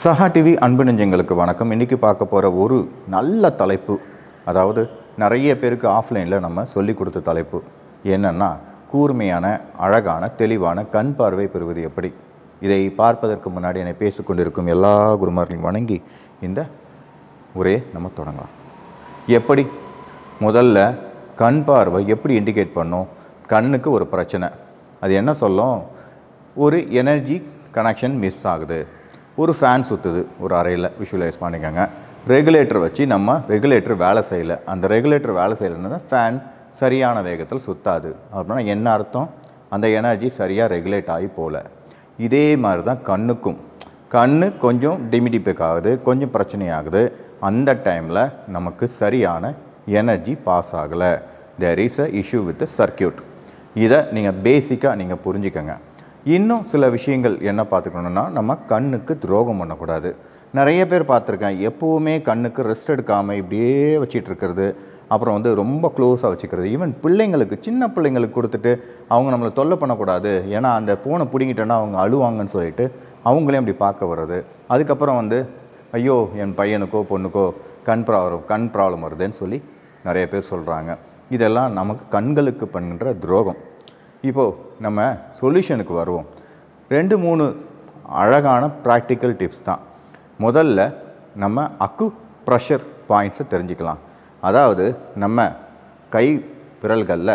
சஹா டிவி அன்பு நெஞ்சங்களுக்கு வணக்கம் இன்றைக்கி பார்க்க போகிற ஒரு நல்ல தலைப்பு அதாவது நிறைய பேருக்கு ஆஃப்லைனில் நம்ம சொல்லி கொடுத்த தலைப்பு என்னென்னா கூர்மையான அழகான தெளிவான கண் பார்வை பெறுவது எப்படி இதை பார்ப்பதற்கு முன்னாடி என்னை பேசிக்கொண்டிருக்கும் எல்லா குருமார்களையும் வணங்கி இந்த உரையை நம்ம தொடங்கலாம் எப்படி முதல்ல கண் பார்வை எப்படி இண்டிகேட் பண்ணும் கண்ணுக்கு ஒரு பிரச்சனை அது என்ன சொல்லும் ஒரு எனர்ஜி கனெக்ஷன் மிஸ் ஆகுது ஒரு ஃபேன் சுற்றுது ஒரு அறையில் விஷுவலைஸ் பண்ணிக்கோங்க ரெகுலேட்டர் வச்சு நம்ம ரெகுலேட்டர் வேலை செய்யலை அந்த ரெகுலேட்டர் வேலை செய்யலைன்னா ஃபேன் சரியான வேகத்தில் சுற்றாது அப்படின்னா என்ன அர்த்தம் அந்த எனர்ஜி சரியாக ரெகுலேட் ஆகி போகல இதே மாதிரி தான் கண்ணுக்கும் கண்ணு கொஞ்சம் டிமிடிப்பேக் ஆகுது கொஞ்சம் பிரச்சனையாகுது அந்த டைமில் நமக்கு சரியான எனர்ஜி பாஸ் ஆகலை there is a issue with circuit இதை நீங்கள் பேசிக்காக நீங்கள் புரிஞ்சுக்கோங்க இன்னும் சில விஷயங்கள் என்ன பார்த்துக்கணுன்னா நம்ம கண்ணுக்கு துரோகம் பண்ணக்கூடாது நிறைய பேர் பார்த்துருக்கேன் எப்போவுமே கண்ணுக்கு ரெஸ்ட் எடுக்காமல் இப்படியே வச்சிட்டு இருக்கிறது அப்புறம் வந்து ரொம்ப க்ளோஸாக வச்சுக்கிறது ஈவன் பிள்ளைங்களுக்கு சின்ன பிள்ளைங்களுக்கு கொடுத்துட்டு அவங்க நம்மளை தொல்லை பண்ணக்கூடாது ஏன்னா அந்த ஃபோனை பிடிங்கிட்டோன்னா அவங்க அழுவாங்கன்னு சொல்லிட்டு அவங்களே அப்படி பார்க்க வர்றது அதுக்கப்புறம் வந்து ஐயோ என் பையனுக்கோ பொண்ணுக்கோ கண் ப்ராப்ளம் கண் ப்ராப்ளம் வருதுன்னு சொல்லி நிறைய பேர் சொல்கிறாங்க இதெல்லாம் நமக்கு கண்களுக்கு பண்ணுற துரோகம் இப்போது நம்ம சொல்யூஷனுக்கு வருவோம் ரெண்டு மூணு அழகான ப்ராக்டிக்கல் டிப்ஸ் தான் முதல்ல நம்ம அக்கு ப்ரெஷர் பாயிண்ட்ஸை தெரிஞ்சுக்கலாம் அதாவது நம்ம கை விரல்களில்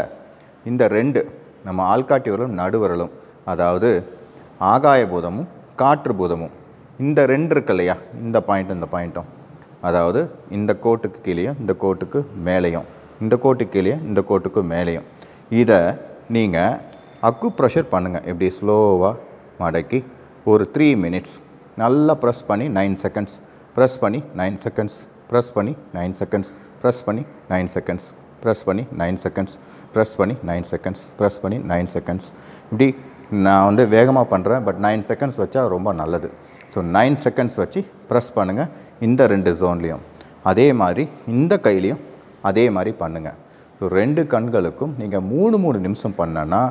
இந்த ரெண்டு நம்ம ஆள்காட்டி விரலும் நடுவரலும் அதாவது ஆகாய பூதமும் காற்று பூதமும் இந்த ரெண்டு இருக்கு இல்லையா இந்த பாயிண்ட்டும் இந்த பாயிண்ட்டும் அதாவது இந்த கோட்டுக்கு கீழேயும் இந்த கோட்டுக்கு மேலேயும் இந்த கோட்டுக்கு கீழேயும் இந்த கோட்டுக்கு மேலேயும் இதை நீங்கள் அக்கு ப்ரெஷர் பண்ணுங்கள் இப்படி ஸ்லோவாக மடக்கி ஒரு த்ரீ மினிட்ஸ் நல்லா ப்ரெஸ் பண்ணி நைன் செகண்ட்ஸ் ப்ரெஸ் பண்ணி நைன் செகண்ட்ஸ் ப்ரெஸ் பண்ணி நைன் செகண்ட்ஸ் ப்ரெஸ் பண்ணி நைன் செகண்ட்ஸ் ப்ரெஸ் பண்ணி நைன் செகண்ட்ஸ் ப்ரெஸ் பண்ணி நைன் செகண்ட்ஸ் ப்ரெஸ் பண்ணி நைன் செகண்ட்ஸ் இப்படி நான் வந்து வேகமாக பண்ணுறேன் பட் நைன் செகண்ட்ஸ் வச்சா ரொம்ப நல்லது ஸோ நைன் செகண்ட்ஸ் வச்சு ப்ரெஸ் பண்ணுங்கள் இந்த ரெண்டு ஜோன்லேயும் அதே மாதிரி இந்த கையிலையும் அதே மாதிரி பண்ணுங்கள் ஸோ ரெண்டு கண்களுக்கும் நீங்கள் மூணு மூணு நிமிஷம் பண்ணனா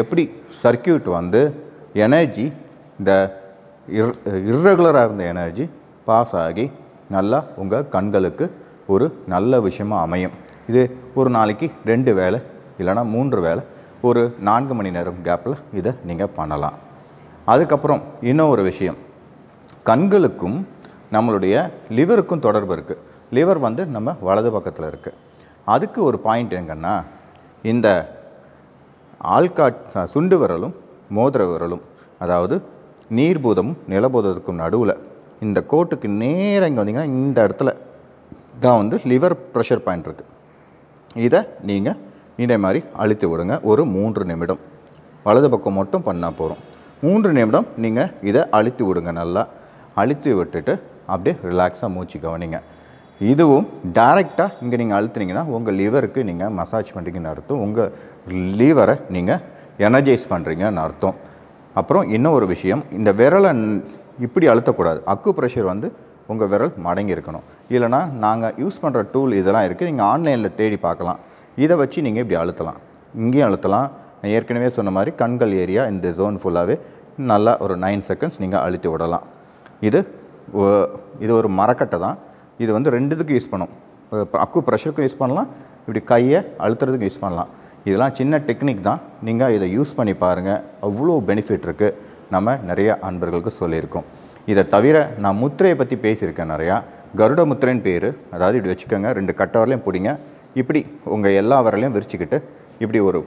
எப்படி சர்க்கியூட் வந்து எனர்ஜி இந்த இர் இர்ரெகுலராக இருந்த எனர்ஜி பாஸ் ஆகி நல்லா உங்கள் கண்களுக்கு ஒரு நல்ல விஷயமாக அமையும் இது ஒரு நாளைக்கு ரெண்டு வேலை இல்லைனா மூன்று வேலை ஒரு நான்கு மணி நேரம் கேப்பில் இதை நீங்கள் பண்ணலாம் அதுக்கப்புறம் இன்னொரு விஷயம் கண்களுக்கும் நம்மளுடைய லிவருக்கும் தொடர்பு இருக்குது லிவர் வந்து நம்ம வலது பக்கத்தில் இருக்குது அதுக்கு ஒரு பாயிண்ட் எங்கன்னா இந்த ஆள்காட் சுண்டு விரலும் மோதிர விரலும் அதாவது நீர்பூதமும் நிலபூதத்துக்கும் நடுவில் இந்த கோட்டுக்கு நேராக இங்கே வந்தீங்கன்னா இந்த இடத்துல தான் வந்து லிவர் ப்ரெஷர் பாயிண்ட் இருக்குது இதை நீங்கள் இதே மாதிரி அழுத்தி விடுங்க ஒரு மூன்று நிமிடம் வலது பக்கம் மட்டும் பண்ணால் போகிறோம் மூன்று நிமிடம் நீங்கள் இதை அழுத்தி விடுங்க நல்லா அழுத்தி விட்டுட்டு அப்படியே ரிலாக்ஸாக மூச்சு கவனிங்க இதுவும் டைரெக்டாக இங்கே நீங்கள் அழுத்துனீங்கன்னா உங்கள் லிவருக்கு நீங்கள் மசாஜ் பண்ணுறீங்கன்னு அர்த்தம் உங்கள் லிவரை நீங்கள் எனர்ஜைஸ் பண்ணுறீங்கன்னு அர்த்தம் அப்புறம் இன்னும் ஒரு விஷயம் இந்த விரலை இப்படி அழுத்தக்கூடாது அக்கு ப்ரெஷர் வந்து உங்கள் விரல் மடங்கி இருக்கணும் இல்லைனா நாங்கள் யூஸ் பண்ணுற டூல் இதெல்லாம் இருக்குது நீங்கள் ஆன்லைனில் தேடி பார்க்கலாம் இதை வச்சு நீங்கள் இப்படி அழுத்தலாம் இங்கேயும் அழுத்தலாம் நான் ஏற்கனவே சொன்ன மாதிரி கண்கள் ஏரியா இந்த ஜோன் ஃபுல்லாகவே நல்லா ஒரு நைன் செகண்ட்ஸ் நீங்கள் அழுத்தி விடலாம் இது இது ஒரு மரக்கட்டை தான் இது வந்து ரெண்டுத்துக்கும் யூஸ் பண்ணும் அக்கு ப்ரெஷருக்கும் யூஸ் பண்ணலாம் இப்படி கையை அழுத்துறதுக்கு யூஸ் பண்ணலாம் இதெல்லாம் சின்ன டெக்னிக் தான் நீங்கள் இதை யூஸ் பண்ணி பாருங்கள் அவ்வளோ பெனிஃபிட் இருக்குது நம்ம நிறைய அன்பர்களுக்கு சொல்லியிருக்கோம் இதை தவிர நான் முத்திரையை பற்றி பேசியிருக்கேன் நிறையா கருட முத்திரைன்னு பேர் அதாவது இப்படி வச்சுக்கோங்க ரெண்டு கட்டவரையும் பிடிங்க இப்படி உங்கள் எல்லா வரலையும் விரிச்சுக்கிட்டு இப்படி ஒரு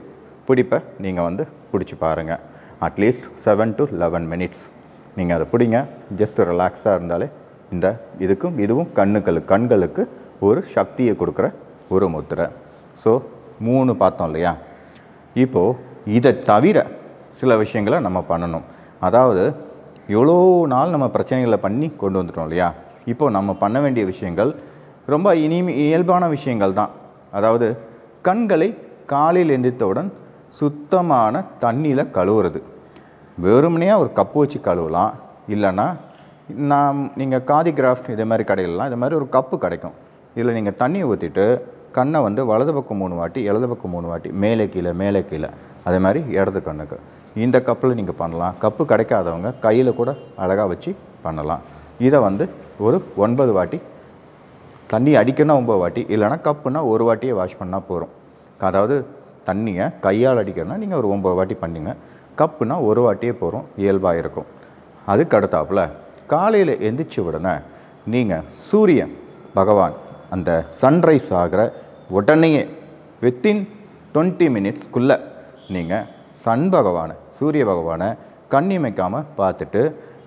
பிடிப்பை நீங்கள் வந்து பிடிச்சி பாருங்கள் at least seven to eleven minutes நீங்கள் அதை பிடிங்க ஜஸ்ட் ரிலாக்ஸாக இருந்தாலே இந்த இதுக்கும் இதுவும் கண்ணுகளுக்கு கண்களுக்கு ஒரு சக்தியை கொடுக்குற ஒரு முத்திரை ஸோ மூணு பார்த்தோம் இல்லையா இப்போது இதை தவிர சில விஷயங்களை நம்ம பண்ணணும் அதாவது எவ்வளோ நாள் நம்ம பிரச்சனைகளை பண்ணி கொண்டு வந்துட்டோம் இல்லையா இப்போது நம்ம பண்ண வேண்டிய விஷயங்கள் ரொம்ப இனிமே இயல்பான விஷயங்கள் தான் அதாவது கண்களை காலையில் எந்திரித்தவுடன் சுத்தமான தண்ணியில் கழுவுறது வெறுமனையாக ஒரு கப்பு வச்சு கழுவலாம் இல்லைன்னா நாம் நீங்கள் காதி கிராஃப்ட் இதே மாதிரி கடையிலலாம் இது மாதிரி ஒரு கப்பு கிடைக்கும் இதில் நீங்கள் தண்ணி ஊற்றிட்டு கண்ணை வந்து வலது பக்கம் மூணு வாட்டி இலது பக்கம் மூணு வாட்டி மேலே கீழே மேலே கீழே அதே மாதிரி இடது கண்ணுக்கு இந்த கப்பில் நீங்கள் பண்ணலாம் கப்பு கிடைக்காதவங்க கையில் கூட அழகாக வச்சு பண்ணலாம் இதை வந்து ஒரு ஒன்பது வாட்டி தண்ணி அடிக்கணும் ஒம்பது வாட்டி இல்லைனா கப்புனா ஒரு வாட்டியே வாஷ் பண்ணால் போகிறோம் அதாவது தண்ணியை கையால் அடிக்கணும்னா நீங்கள் ஒரு ஒம்பது வாட்டி பண்ணிங்க கப்புனா ஒரு வாட்டியே போகிறோம் இயல்பாக இருக்கும் அதுக்கு அடுத்தாப்புல காலையில் எந்திரிச்சு உடனே நீங்கள் சூரியன் பகவான் அந்த சன்ரைஸ் ஆகிற உடனேயே வித்தின் டுவெண்ட்டி மினிட்ஸ்க்குள்ளே நீங்கள் சன் பகவானை சூரிய பகவானை கண்ணிமைக்காமல் பார்த்துட்டு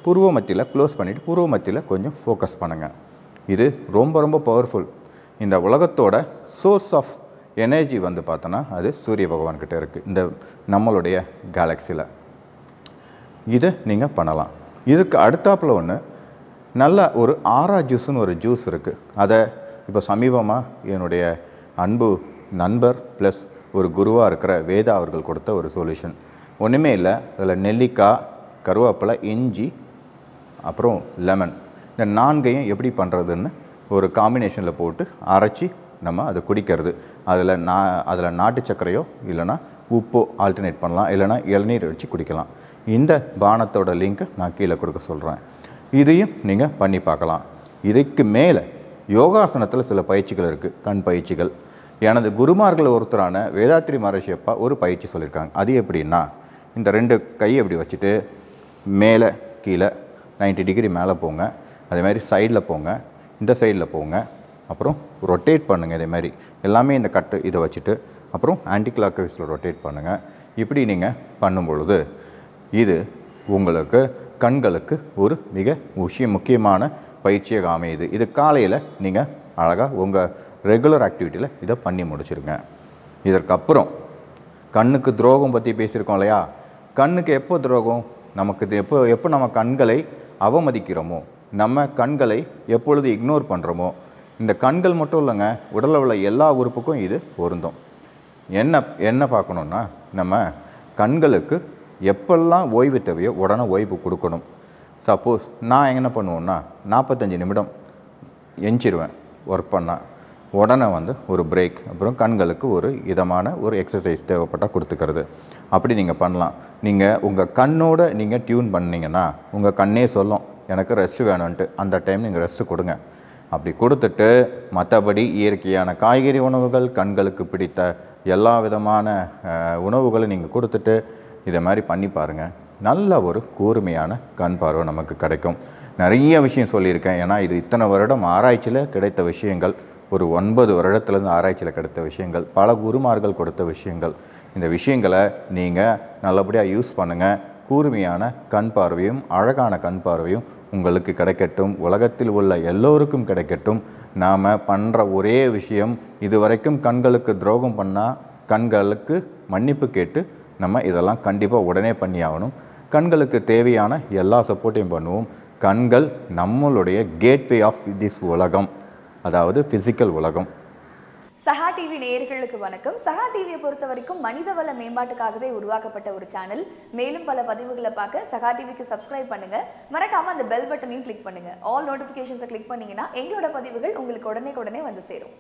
பூர்வ மத்தியில் க்ளோஸ் பண்ணிவிட்டு பூர்வ மத்தியில் கொஞ்சம் ஃபோக்கஸ் பண்ணுங்கள் இது ரொம்ப ரொம்ப பவர்ஃபுல் இந்த உலகத்தோட சோர்ஸ் ஆஃப் எனர்ஜி வந்து பார்த்தோன்னா அது சூரிய பகவான்கிட்ட இருக்குது இந்த நம்மளுடைய கேலக்சியில் இதை நீங்கள் பண்ணலாம் இதுக்கு அடுத்தாப்பில் ஒன்று நல்ல ஒரு ஆரா ஜூஸ்னு ஒரு ஜூஸ் இருக்குது அதை இப்போ சமீபமாக என்னுடைய அன்பு நண்பர் ப்ளஸ் ஒரு குருவாக இருக்கிற வேதா அவர்கள் கொடுத்த ஒரு சொல்யூஷன் ஒன்றுமே இல்லை அதில் நெல்லிக்காய் கருவேப்பிலை இஞ்சி அப்புறம் லெமன் இந்த நான்கையும் எப்படி பண்ணுறதுன்னு ஒரு காம்பினேஷனில் போட்டு அரைச்சி நம்ம அதை குடிக்கிறது அதில் நா அதில் நாட்டு சர்க்கரையோ இல்லைனா உப்போ ஆல்டர்னேட் பண்ணலாம் இல்லைனா இளநீர் வச்சு குடிக்கலாம் இந்த பானத்தோட லிங்க்கை நான் கீழே கொடுக்க சொல்கிறேன் இதையும் நீங்கள் பண்ணி பார்க்கலாம் இதுக்கு மேலே யோகாசனத்தில் சில பயிற்சிகள் இருக்குது கண் பயிற்சிகள் எனது குருமார்கள் ஒருத்தரான வேதாத்திரி மகரிஷி அப்பா ஒரு பயிற்சி சொல்லியிருக்காங்க அது எப்படின்னா இந்த ரெண்டு கையை அப்படி வச்சுட்டு மேலே கீழே நைன்டி டிகிரி மேலே போங்க அதே மாதிரி சைடில் போங்க இந்த சைடில் போங்க அப்புறம் ரொட்டேட் பண்ணுங்கள் மாதிரி எல்லாமே இந்த கட்டு இதை வச்சுட்டு அப்புறம் ஆன்டி கிளாக் வைஸில் ரொட்டேட் பண்ணுங்கள் இப்படி நீங்கள் பண்ணும் பொழுது இது உங்களுக்கு கண்களுக்கு ஒரு மிக முக்கிய முக்கியமான பயிற்சியாக அமையுது இது காலையில் நீங்கள் அழகாக உங்கள் ரெகுலர் ஆக்டிவிட்டியில் இதை பண்ணி முடிச்சிருங்க இதற்கப்புறம் கண்ணுக்கு துரோகம் பற்றி பேசியிருக்கோம் இல்லையா கண்ணுக்கு எப்போ துரோகம் நமக்கு இது எப்போ எப்போ நம்ம கண்களை அவமதிக்கிறோமோ நம்ம கண்களை எப்பொழுது இக்னோர் பண்ணுறோமோ இந்த கண்கள் மட்டும் இல்லைங்க உடலில் உள்ள எல்லா உறுப்புக்கும் இது பொருந்தும் என்ன என்ன பார்க்கணுன்னா நம்ம கண்களுக்கு எப்பெல்லாம் ஓய்வு தேவையோ உடனே ஓய்வு கொடுக்கணும் சப்போஸ் நான் என்ன பண்ணுவோன்னா நாற்பத்தஞ்சு நிமிடம் எஞ்சிடுவேன் ஒர்க் பண்ணால் உடனே வந்து ஒரு பிரேக் அப்புறம் கண்களுக்கு ஒரு இதமான ஒரு எக்ஸசைஸ் தேவைப்பட்டால் கொடுத்துக்கிறது அப்படி நீங்கள் பண்ணலாம் நீங்கள் உங்கள் கண்ணோட நீங்கள் டியூன் பண்ணிங்கன்னா உங்கள் கண்ணே சொல்லும் எனக்கு ரெஸ்ட் வேணும்ன்ட்டு அந்த டைம் நீங்கள் ரெஸ்ட்டு கொடுங்க அப்படி கொடுத்துட்டு மற்றபடி இயற்கையான காய்கறி உணவுகள் கண்களுக்கு பிடித்த எல்லா விதமான உணவுகளை நீங்கள் கொடுத்துட்டு இதை மாதிரி பண்ணி பாருங்கள் நல்ல ஒரு கூர்மையான கண் பார்வை நமக்கு கிடைக்கும் நிறைய விஷயம் சொல்லியிருக்கேன் ஏன்னா இது இத்தனை வருடம் ஆராய்ச்சியில் கிடைத்த விஷயங்கள் ஒரு ஒன்பது வருடத்துலேருந்து ஆராய்ச்சியில் கிடைத்த விஷயங்கள் பல குருமார்கள் கொடுத்த விஷயங்கள் இந்த விஷயங்களை நீங்கள் நல்லபடியாக யூஸ் பண்ணுங்கள் கூர்மையான கண் பார்வையும் அழகான கண் பார்வையும் உங்களுக்கு கிடைக்கட்டும் உலகத்தில் உள்ள எல்லோருக்கும் கிடைக்கட்டும் நாம் பண்ணுற ஒரே விஷயம் இது வரைக்கும் கண்களுக்கு துரோகம் பண்ணால் கண்களுக்கு மன்னிப்பு கேட்டு நம்ம இதெல்லாம் கண்டிப்பாக உடனே பண்ணியாகணும் கண்களுக்கு தேவையான எல்லா சப்போர்ட்டையும் பண்ணுவோம் கண்கள் நம்மளுடைய கேட்வே ஆஃப் திஸ் உலகம் அதாவது ஃபிசிக்கல் உலகம் சகா டிவி நேயர்களுக்கு வணக்கம் சகா டிவியை பொறுத்த வரைக்கும் மனித வள மேம்பாட்டுக்காகவே உருவாக்கப்பட்ட ஒரு சேனல் மேலும் பல பதிவுகளை பார்க்க சகா டிவிக்கு சப்ஸ்கிரைப் பண்ணுங்க மறக்காம அந்த பெல் பட்டனையும் கிளிக் பண்ணுங்க ஆல் நோட்டிஃபிகேஷன்ஸை கிளிக் பண்ணீங்கன்னா எங்களோட பதிவுகள் உங்களுக்கு உடனே உடனே வந்து சேரும்